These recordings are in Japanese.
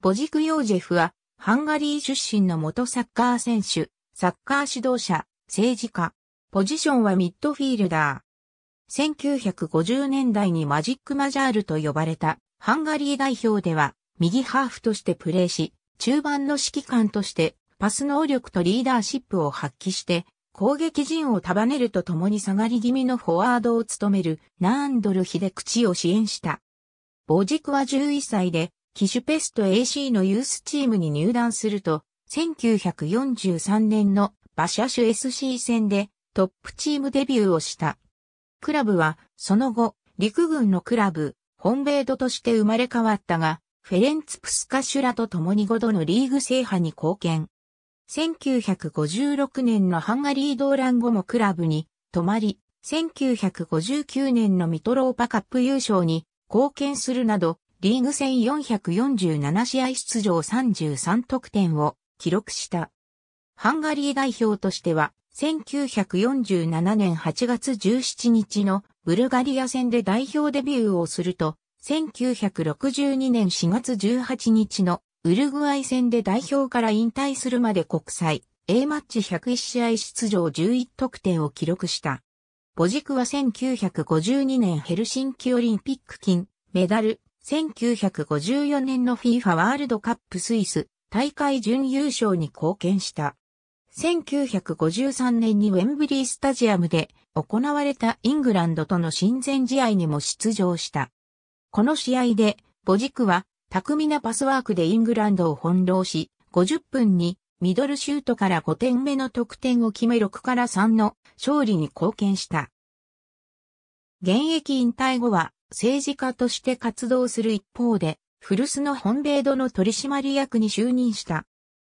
ボジク・ヨージェフは、ハンガリー出身の元サッカー選手、サッカー指導者、政治家。ポジションはミッドフィールダー。1950年代にマジック・マジャールと呼ばれたハンガリー代表では、右ハーフとしてプレーし、中盤の指揮官として、パス能力とリーダーシップを発揮して、攻撃陣を束ねるとともに下がり気味のフォワードを務めるナーンドル・ヒデクチを支援した。ボジクは11歳でキシュペスト AC のユースチームに入団すると、1943年の馬車種 SC 戦でトップチームデビューをした。クラブは、その後、陸軍のクラブ、本米土として生まれ変わったが、フェレンツ・プスカシュラと共に5度のリーグ制覇に貢献。1956年のハンガリー動乱後もクラブに泊まり、1959年のミトローパカップ優勝に貢献するなど、リーグ戦447試合出場33得点を記録した。ハンガリー代表としては、1947年8月17日のブルガリア戦で代表デビューをすると、1962年4月18日のウルグアイ戦で代表から引退するまで国際 A マッチ101試合出場11得点を記録した。ボジクは1952年ヘルシンキオリンピック金、メダル、1954年の FIFA ワールドカップスイス大会準優勝に貢献した。1953年にウェンブリースタジアムで行われたイングランドとの親善試合にも出場した。この試合で、ボジクは巧みなパスワークでイングランドを翻弄し、50分にミドルシュートから5点目の得点を決め6から3の勝利に貢献した。現役引退後は政治家として活動する一方で、古巣の本米度の取締役に就任した。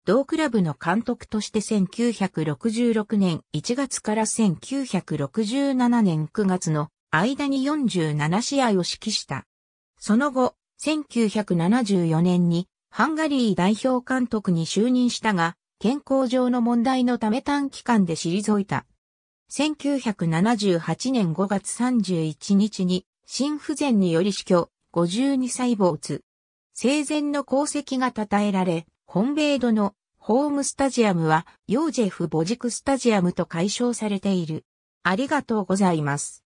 同クラブの監督として1966年1月から1967年9月の間に47試合を指揮した。その後、1974年にハンガリー代表監督に就任したが、健康上の問題のため短期間で退いた。1978年5月31日に心不全により死去、52歳没。生前の功績が称えられ、本米度のホームスタジアムはヨージェフ・ボジクスタジアムと解消されている。ありがとうございます。